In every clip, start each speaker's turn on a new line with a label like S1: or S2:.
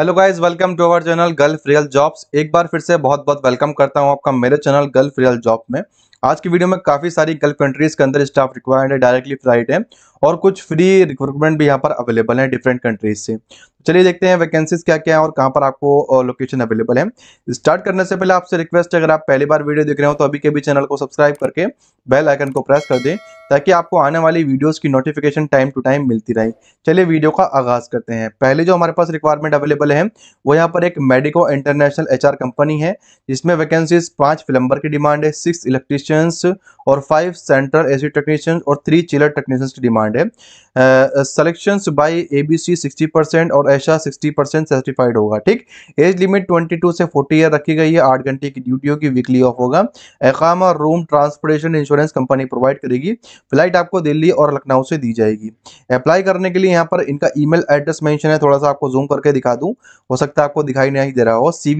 S1: hello guys welcome to our channel gulf real jobs एक बार फिर से बहुत बहुत वेलकम करता हूं आपका मेरे चैनल गर्ल्फ रियल जॉब में आज की वीडियो में काफ़ी सारी गल्फ कंट्रीज़ के अंदर स्टाफ रिक्वायर्ड है डायरेक्टली फ्लाइट है और कुछ फ्री रिक्रूटमेंट भी यहाँ पर अवेलेबल है डिफरेंट कंट्रीज से चलिए देखते हैं वैकेंसीज क्या क्या है और कहाँ पर आपको लोकेशन अवेलेबल है स्टार्ट करने से पहले आपसे रिक्वेस्ट है अगर आप पहली बार वीडियो देख रहे हो तो अभी के भी चैनल को सब्सक्राइब करके बेल आइकन को प्रेस कर दें ताकि आपको आने वाली वीडियोस की नोटिफिकेशन टाइम टू टाइम मिलती रहे चलिए वीडियो का आगाज करते हैं पहले जो हमारे पास रिक्वायरमेंट अवेलेबल है वो यहाँ पर एक मेडिको इंटरनेशनल एच कंपनी है जिसमें वैकेंसीज पांच फिलंबर की डिमांड है सिक्स इलेक्ट्रीशियन टेक्नीशियंस और फाइव सेंट्रल एसी टेक्नीशियंस और थ्री चिलर टेक्नीशियंस की डिमांड है सिलेक्शंस बाय एबीसी 60 परसेंट और ऐशा 60 परसेंट सर्टिफाइड होगा ठीक एज लिमिट 22 से 40 ईयर रखी गई है आठ घंटे की ड्यूटी होगी वीकली ऑफ होगा एकाम और room transportation insurance company provide करेगी फ्लाइट आपको दिल्ली और लखनऊ से दी जाएगी अप्लाई करने के लिए यहाँ पर इनका ईमेल एड्रेस मैंशन है थोड़ा सा आपको जूम करके दिखा दूँ हो सकता है आपको दिखाई नहीं दे रहा हो सी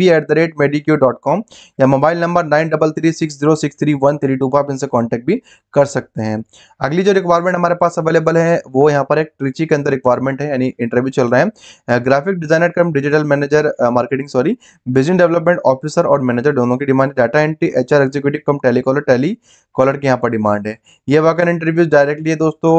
S1: या mobile number nine double three six zero six three one three two पर आप इनसे कॉन्टेक्ट भी कर सकते हैं अगली जो रिक्वायरमेंट हमारे पास अवेलेबल है वो यहाँ पर एक ट्रिची के अंदर रिक्वायरमेंट है यानी इंटरव्यू चल रहा है graphic designer cum digital manager marketing sorry business development officer और मैनेजर दोनों की demand data entry H R executive cum telecaller telecaller की यहाँ पर डिमांड है ये वैकन इंटरव्यू डायरेक्टली दोस्तों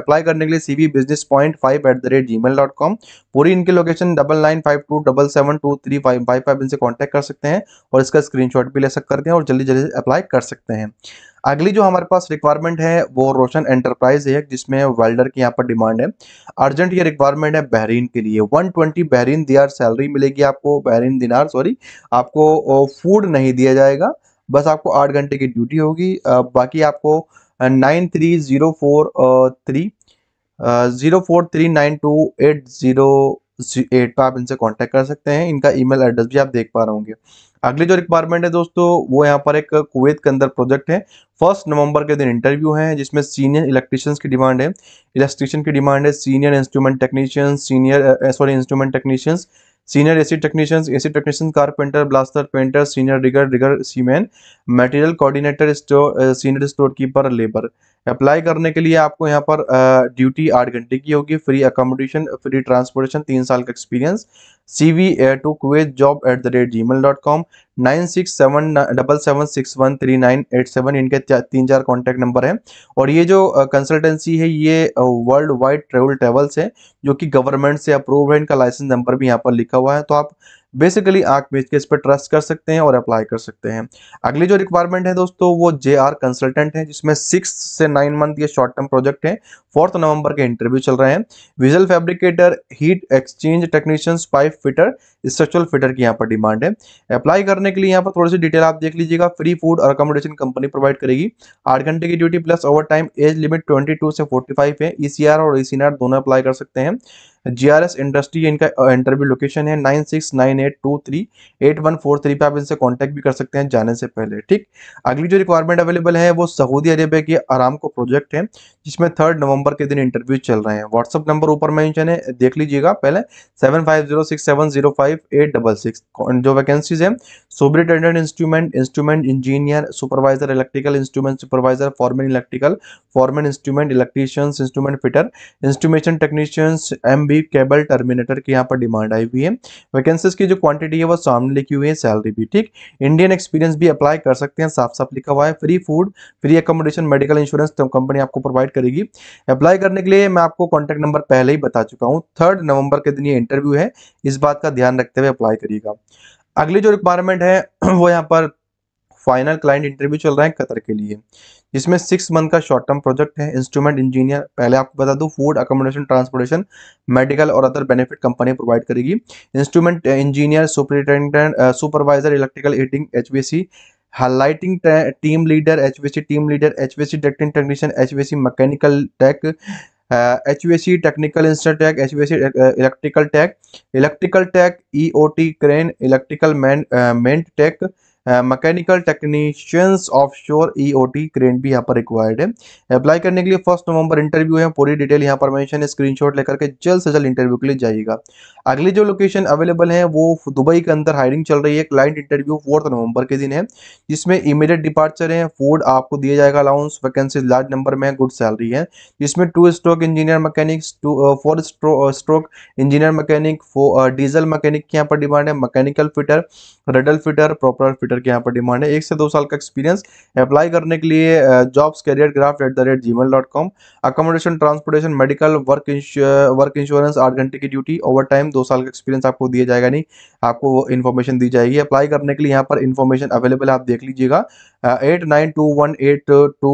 S1: अप्लाई करने के लिए C business point five at the rate Gmail dot com पूरी इनकी location double nine five two double seven two three five five five इनसे कॉन्टैक्ट कर सकते हैं और इसका स्क्रीनशॉट भी ले सकते हैं और जल्दी जल्दी अप्लाई कर सकते हैं हैं अगली जो हमारे पास रिक्वायरमेंट है वो रोशन एंटरप्राइज है जिसमें वेल्डर की यहाँ पर डिमांड है अर्जेंट ये रिक्वायरमेंट है बहरीन के लिए 120 ट्वेंटी बहरीन दियार सैलरी मिलेगी आपको बहरीन दिनार सॉरी आपको फूड नहीं दिया जाएगा बस आपको आठ घंटे की ड्यूटी होगी बाकी आपको nine three zero four three zero four three nine two eight zero eight पर आप इनसे कॉन्टेक्ट कर सकते हैं इनका ईमेल एड्रेस भी आप देख पा रहे होंगे अगली जो रिक्वायरमेंट है दोस्तों वो यहाँ पर एक कुवैत के अंदर प्रोजेक्ट है फर्स्ट नवंबर के दिन इंटरव्यू है जिसमें सीनियर इलेक्ट्रिशियंस की डिमांड है इलेक्ट्रिशियन की डिमांड है senior instrument technicians senior sorry instrument technicians senior AC technicians AC technician carpenter blaster painter senior rigger rigger seaman material coordinator store senior store keeper labour apply करने के लिए आपको यहाँ पर ड्यूटी आठ घंटे की होगी फ्री अकोमोडेशन फ्री ट्रांसपोर्टेशन तीन साल का experience C V to Kuwait job at the rate Gmail dot com nine six seven double seven six one three nine eight seven इनके तीन चार कॉन्टैक्ट नंबर हैं और ये जो कंसल्टेंसी है ये वर्ल्ड वाइड ट्रेवल ट्रेवल्स है जो कि गवर्नमेंट से अप्रूव है इनका लाइसेंस नंबर भी यहाँ पर लिखा हुआ है तो आप बेसिकली आप बेच के इस पर ट्रस्ट कर सकते हैं और अप्लाई कर सकते हैं अगली जो रिक्वायरमेंट है दोस्तों वो जे आर कंसल्टेंट है जिसमें सिक्स से नाइन मंथ ये शॉर्ट टर्म प्रोजेक्ट है फोर्थ नवंबर के इंटरव्यू चल रहे हैं vessel fabricator heat exchange technicians pipe fitter structural fitter की यहाँ पर डिमांड है अप्लाई करने के लिए यहाँ पर थोड़ी सी डिटेल आप देख लीजिएगा फ्री फूड और अकोमोडेशन कंपनी प्रोवाइड करेगी आठ घंटे की duty plus overtime age limit twenty से फोर्टी है ई e और ई e दोनों अप्लाई कर सकते हैं जीआरएस इंडस्ट्री इनका इंटरव्यू लोकेशन है nine six nine eight two three eight one four three पे आप इनसे कॉन्टेक्ट भी कर सकते हैं जाने से पहले ठीक अगली जो रिक्वायरमेंट अवेलेबल है वो सऊदी अरेबिया के आराम को प्रोजेक्ट है जिसमें थर्ड नवंबर के दिन इंटरव्यू चल रहे हैं व्हाट्सअप नंबर ऊपर मैंशन है देख लीजिएगा पहले seven five zero six seven zero जो वैकेंसीज है superintendent instrument instrument engineer supervisor electrical instrument supervisor foreman electrical foreman instrument electricians instrument fitter instrumentation technicians M B भी केबल टर्मिनेटर की यहाँ पर डिमांड आई हुई है वैकेंसीज की जो क्वांटिटी है वो सामने लिखी हुई है सैलरी भी ठीक इंडियन एक्सपीरियंस भी अप्लाई कर सकते हैं साफ साफ लिखा हुआ है free food free accommodation medical insurance तो कंपनी आपको प्रोवाइड करेगी अप्लाई करने के लिए मैं आपको कॉन्टैक्ट नंबर पहले ही बता चुका हूँ थर्ड नवंबर के दिन ये इंटरव्यू है इस बात का ध्यान रखते हुए अप्लाई करिएगा अगली जो रिक्वायरमेंट है वो यहाँ पर फाइनल क्लाइंट इंटरव्यू चल रहा है कतर के लिए जिसमें सिक्स मंथ का शॉर्ट टर्म प्रोजेक्ट है इंस्ट्रूमेंट इंजीनियर पहले आपको बता दूं फूड अकोमोडेशन ट्रांसपोर्टेशन मेडिकल और अदर बेनिफिट कंपनी प्रोवाइड करेगी instrument engineer superintendent supervisor electrical heating H highlighting team leader H team leader H ducting technician H mechanical tech H V C technical instant tech H V C electrical tech electrical tech E O T crane electrical maintenance tech mechanical technicians of sure E O T crane भी यहाँ पर required है apply करने के लिए first November interview है पूरी detail यहाँ पर मेंशन है स्क्रीनशॉट लेकर के जल्द से जल्द इंटरव्यू के लिए जाइएगा अगली जो लोकेशन अवेलेबल है वो दुबई के अंदर हायरिंग चल रही है क्लाइंट इंटरव्यू फोर्थ नवंबर के दिन है जिसमें इमीडिएट डिपार्चर है फूड आपको दिया जाएगा अलाउंस वैकेंसी लार्ज नंबर में गुड सैलरी है जिसमें two stroke engineer mechanic two four stroke engineer mechanic diesel mechanic की यहाँ पर डिमांड है mechanical fitter radial fitter proper fitter के यहाँ पर डिमांड है एक से दो साल का एक्सपीरियंस अप्लाई करने के लिए jobs career graph at the rate Gmail dot com accommodation transportation medical work work insurance आठ घंटे की ड्यूटी ओवर टाइम दो साल का एक्सपीरियंस आपको दिया जाएगा नहीं आपको वो इन्फॉर्मेशन दी जाएगी अप्लाई करने के लिए यहाँ पर इन्फॉर्मेशन अवेलेबल है आप देख लीजिएगा eight nine two one eight two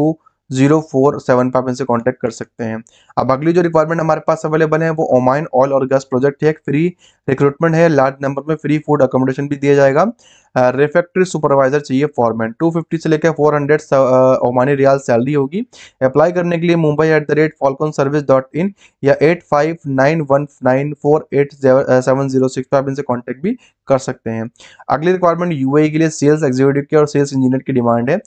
S1: zero four seven पर आप इनसे कॉन्टैक्ट कर सकते हैं अब अगली जो रिक्वायरमेंट हमारे पास अवेलेबल है वो ओमाइन ऑयल और गैस प्रोजेक्ट है एक फ्री रिक्रूटमेंट है लार्ज नंबर में फ्री फूड अकोमोडेशन भी दिया जाएगा रेफेक्ट्री सुपरवाइजर चाहिए फॉरमैन 250 से लेकर 400 हंड्रेड ओमानी रियाल सैलरी होगी अप्लाई करने के लिए Mumbai at the rate falcon service dot in या eight five nine one nine four eight seven zero six पर आप इनसे कॉन्टैक्ट भी कर सकते हैं अगली रिक्वायरमेंट यूए e के लिए सेल्स एग्जीक्यूटिव की और सेल्स इंजीनियर की डिमांड है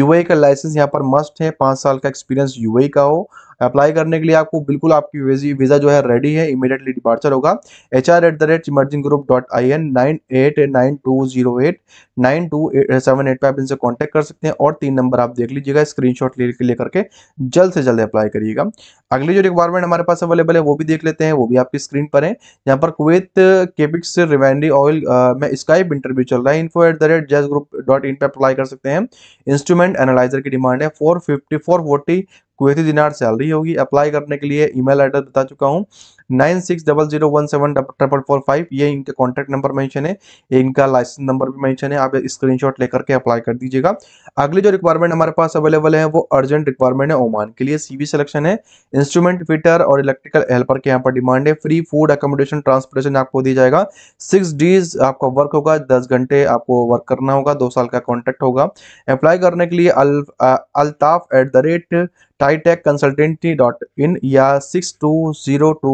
S1: यूए e का लाइसेंस यहाँ पर मस्ट है पाँच साल का एक्सपीरियंस यूए का हो अप्लाई करने के लिए आपको बिल्कुल आपकी वीज़ा जो है रेडी है इमीडिएटली डिपार्चर होगा H R at the rate emerging group dot I N nine eight nine two zero eight nine two seven eight पर आप इनसे कॉन्टेक्ट कर सकते हैं और तीन नंबर आप देख लीजिएगा स्क्रीन शॉट ले करके जल्द से जल्द अप्लाई करिएगा अगली जो रिक्वायरमेंट हमारे पास अवेलेबल है वो भी देख लेते हैं वो भी आपकी स्क्रीन पर है यहाँ पर कुवैत केबिक्स रिवाइनरी ऑयल में स्काइप इंटरव्यू चल रहा है info at the rate Jas group dot in पर अप्लाई कर सकते हैं इंस्ट्रूमेंट एनालाइजर की डिमांड है four fifty four forty Kuwaiti dinar salary होगी अप्लाई करने के लिए ईमेल एड्रेस बता चुका हूँ nine six double zero one seven four five ये इनके कॉन्टैक्ट नंबर मैंशन है इनका लाइसेंस नंबर भी मैंशन है आप स्क्रीन शॉट लेकर के अप्लाई कर दीजिएगा अगली जो रिक्वायरमेंट हमारे पास अवेलेबल है वो अर्जेंट रिक्वायरमेंट है ओमान के लिए सीवी सिलेक्शन है इंस्ट्रूमेंट फिटर और इलेक्ट्रिकल हेल्पर के यहाँ पर डिमांड है फ्री फूड अकोमोडेशन ट्रांसपोर्टेशन आपको दिया जाएगा सिक्स डेज आपका वर्क होगा दस घंटे आपको वर्क करना होगा दो साल का कॉन्ट्रैक्ट होगा अप्लाई करने के लिए Altaf at the rate Titech consultancy dot in या six two zero two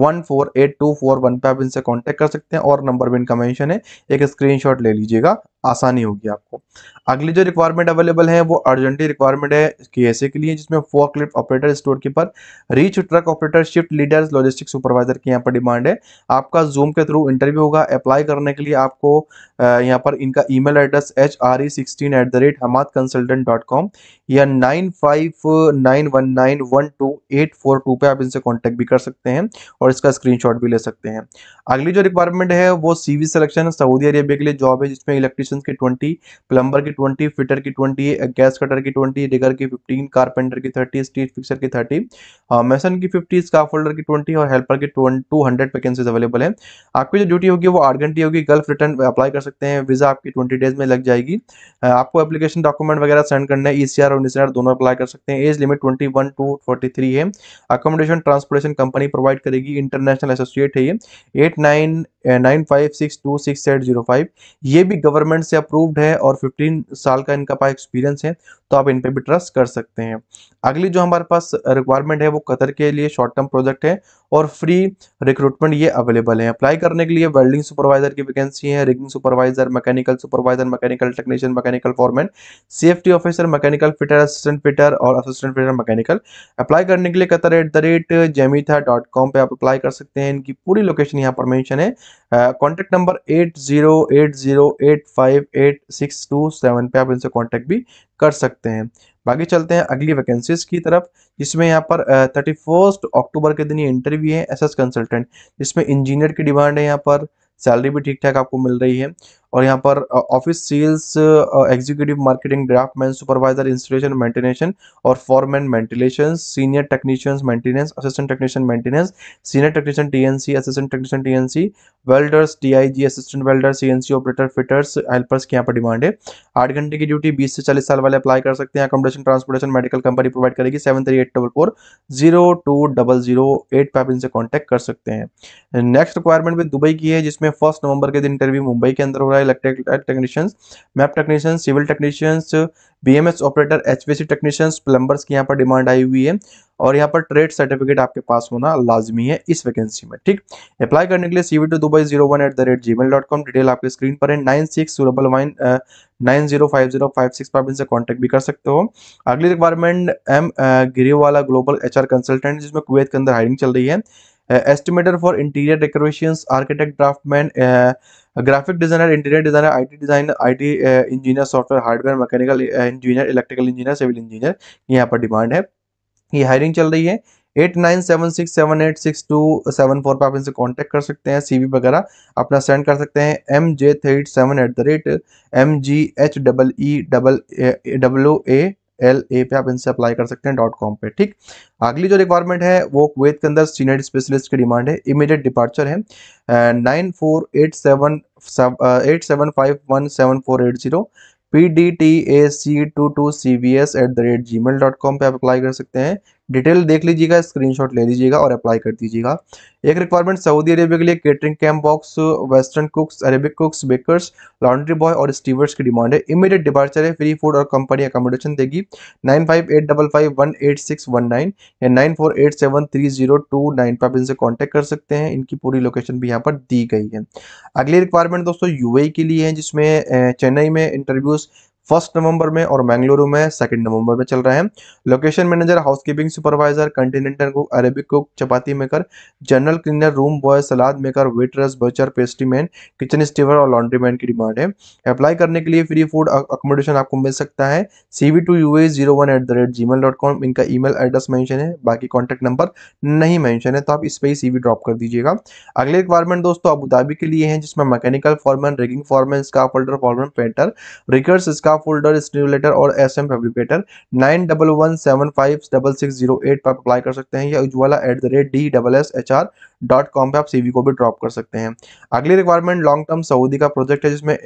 S1: one four eight two four one पे आप इनसे कांटेक्ट कर सकते हैं और नंबर भी इनका मेंशन है एक स्क्रीनशॉट ले लीजिएगा आसानी होगी आपको अगली जो रिक्वायरमेंट अवेलेबल है वो अर्जेंटली रिक्वायरमेंट है केएसए के लिए जिसमें forklift operator store keeper reach truck operator shift leaders logistic supervisor की यहाँ पर डिमांड है आपका जूम के थ्रू इंटरव्यू होगा अप्लाई करने के लिए आपको यहाँ पर इनका E address H R E sixteen at the rate Hamad consultant dot com या nine five nine one nine one two eight four two पर आप इनसे कॉन्टैक्ट भी कर सकते हैं और इसका स्क्रीनशॉट भी ले सकते हैं अगली जो रिक्वायरमेंट है वो सीवी सिलेक्शन सऊदी अरेबिया के लिए जॉब है जिसमें इलेक्ट्रिक इलेक्ट्रीशियन की ट्वेंटी प्लम्बर की ट्वेंटी फिटर की ट्वेंटी गैस कटर की ट्वेंटी डिगर की फिफ्टीन कारपेंटर की थर्टी स्ट्रीट फिक्सर की थर्टी मैसन uh, की फिफ्टी स्का होल्डर की ट्वेंटी और हेल्पर की टू हंड्रेड वैकेंसीज अवेलेबल है आपकी जो ड्यूटी होगी वो आठ घंटे होगी गल्फ रिटर्न अप्लाई कर सकते हैं वीज़ा आपकी ट्वेंटी डेज में लग जाएगी uh, आपको एप्लीकेशन डॉक्यूमेंट वगैरह सेंड करना है ई और एन दोनों अप्लाई कर सकते हैं age limit twenty one two forty three है अकोमोडेशन ट्रांसपोर्टेशन कंपनी प्रोवाइड करेगी इंटरनेशनल एसोसिएट है ये eight nine nine five six two six eight zero five ये भी गवर्नमेंट गवर्नमेंट से अप्रूव्ड है और 15 साल का इनका पास एक्सपीरियंस है तो आप इन पे भी ट्रस्ट कर सकते हैं अगली जो हमारे पास रिक्वायरमेंट है वो कतर के लिए शॉर्ट टर्म प्रोजेक्ट है और फ्री रिक्रूटमेंट ये अवेलेबल है अप्लाई करने के लिए वेल्डिंग सुपरवाइजर की वैकेंसी है rigging supervisor mechanical supervisor mechanical technician mechanical foreman safety officer mechanical fitter assistant fitter और असिस्टेंट फिटर मैकेनिकल अप्लाई करने के लिए कतर एट द रेट जेमीथा डॉट कॉम पर आप अप्लाई कर सकते हैं इनकी पूरी लोकेशन यहाँ पर मैंशन है contact number eight zero eight zero eight five eight six two seven पे आप इनसे कॉन्टैक्ट भी कर सकते सकते हैं बाकी चलते हैं अगली वैकेंसीज की तरफ जिसमें यहाँ पर थर्टी फर्स्ट अक्टूबर के दिन ये इंटरव्यू है एस एस कंसल्टेंट जिसमें इंजीनियर की डिमांड है यहाँ पर सैलरी भी ठीक ठाक आपको मिल रही है और यहाँ पर office sales executive marketing draftsman supervisor installation maintenance और foreman maintenance senior technicians maintenance assistant technician maintenance senior technician TNC assistant technician TNC welders TIG assistant welder CNC operator fitters helpers की यहाँ पर demand है आठ घंटे की duty बीस से चालीस साल वाले अप्लाई कर सकते हैं accommodation transportation medical company provide करेगी seven three eight double four zero two double zero eight five इनसे कॉन्टैक्ट कर सकते हैं नेक्स्ट रिक्वायरमेंट भी दुबई की है जिसमें फर्स्ट नवंबर के दिन इंटरव्यू मुंबई के अंदर हो रहा है electric technicians MEP technicians civil technicians BMS operator HVAC technicians plumbers की यहाँ पर डिमांड आई हुई है और यहाँ पर ट्रेड सर्टिफिकेट आपके पास होना लाजमी है इस वैकेंसी में ठीक अप्लाई करने के लिए CV to Dubai zero one at the rate Gmail dot com detail आपके स्क्रीन पर है nine six double nine nine zero five zero five six पर इनसे कॉन्टैक्ट भी कर सकते हो अगली requirement M Giriwala global H R consultant जिसमें कुवैत के अंदर हायरिंग चल रही है estimator for interior decoration architect draftsman graphic designer interior designer I design designer T engineer software hardware mechanical engineer electrical engineer civil engineer यहाँ पर demand है ये हायरिंग चल रही है eight nine seven six seven eight six two seven four पर आप इनसे कॉन्टैक्ट कर सकते हैं सीवी वगैरह अपना सेंड कर सकते हैं M J three seven at the rate M G H double E double W A L A पे आप इनसे अप्लाई कर सकते हैं डॉट कॉम पे ठीक अगली जो रिक्वायरमेंट है वो कुवैत के अंदर सीनियर स्पेशलिस्ट की डिमांड है इमीडिएट डिपार्चर है nine four eight seven eight seven five one seven four eight zero P D T A C two two C V S at the rate Gmail dot com पर आप apply कर सकते हैं detail देख लीजिएगा screenshot ले लीजिएगा और अप्लाई कर दीजिएगा एक रिक्वायरमेंट सऊदी अरेबिया के लिए catering camp box western cooks Arabic cooks bakers laundry boy और स्टीवर्स की डिमांड है इमीडिएट डिपार्चर है फ्री फूड और कंपनी अकोमोडेशन देगी नाइन या नाइन फोर इनसे कॉन्टैक्ट कर सकते हैं इनकी पूरी लोकेशन भी यहाँ पर दी गई है अगली रिक्वायरमेंट दोस्तों यू e के लिए है जिसमें चेन्नई में इंटरव्यूज फर्स्ट नवंबर में और मैंगलुरु में सेकंड नवंबर में चल रहे हैं location manager housekeeping supervisor continental cook Arabic cook chapati maker general cleaner room boy salad maker waiters butcher pastry man kitchen steward और लॉन्ड्री मैन की डिमांड है अप्लाई करने के लिए फ्री फूड अकोमोडेशन आपको मिल सकता है C two U A zero one at the rate dot com इनका ई मेल एड्रेस मैंशन है बाकी कॉन्टैक्ट नंबर नहीं मैंशन है तो आप इस पर ही सी ड्रॉप कर दीजिएगा अगले रिक्वायरमेंट दोस्तों अबूधाबी के लिए है जिसमें mechanical foreman rigging foreman scaffolder foreman painter riggers का फोल्डर स्टिमुलेटर और S M fabricator nine double one seven five double six zero eight पर अप्लाई कर सकते हैं या Ujwala at the rate D double S H R dot com पर आप CV को भी ड्रॉप कर सकते हैं अगली रिक्वायरमेंट लॉन्ग टर्म सऊदी का प्रोजेक्ट है जिसमें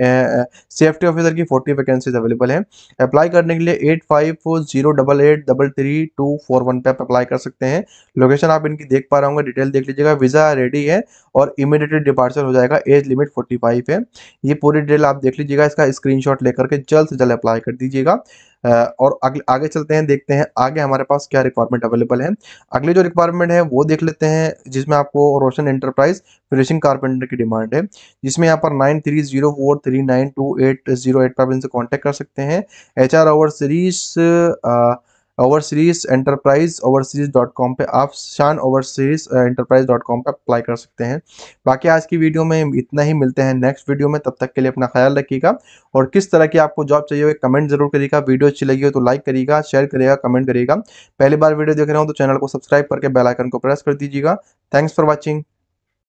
S1: सेफ्टी ऑफिसर की फोर्टी वैकेंसीज अवेलेबल है अप्लाई करने के लिए eight five four zero double eight double three two four one पर आप अप्लाई कर सकते हैं लोकेशन आप इनकी देख पा रहे होंगे डिटेल देख लीजिएगा वीज़ा रेडी है और इमीडिएटली डिपार्चर हो जाएगा एज लिमिट फोर्टी फाइव है ये पूरी डिटेल आप देख लीजिएगा इसका स्क्रीनशॉट लेकर के जल्द से जल्द अप्लाई कर दीजिएगा और आगे आगे चलते हैं देखते हैं आगे हमारे पास क्या रिक्वायरमेंट अवेलेबल है अगले जो रिक्वायरमेंट है वो देख लेते हैं जिसमें आपको रोशन एंटरप्राइज फिनिशिंग कारपेंटर की डिमांड है जिसमें यहाँ पर nine three zero four three nine two eight zero eight पर इनसे कॉन्टेक्ट कर सकते हैं H R overseas overseas enterprise overseas dot com पर आप Shan overseas enterprise dot com पर अप्लाई कर सकते हैं बाकी आज की वीडियो में इतना ही मिलते हैं नेक्स्ट वीडियो में तब तक के लिए अपना ख्याल रखिएगा और किस तरह की आपको जॉब चाहिए कमेंट जरूर करिएगा वीडियो अच्छी लगी हो तो लाइक करिएगा शेयर करिएगा कमेंट करिएगा पहली बार वीडियो देख रहे हो तो चैनल को सब्सक्राइब करके बेलाइकन को प्रेस कर दीजिएगा थैंक्स फॉर वॉचिंग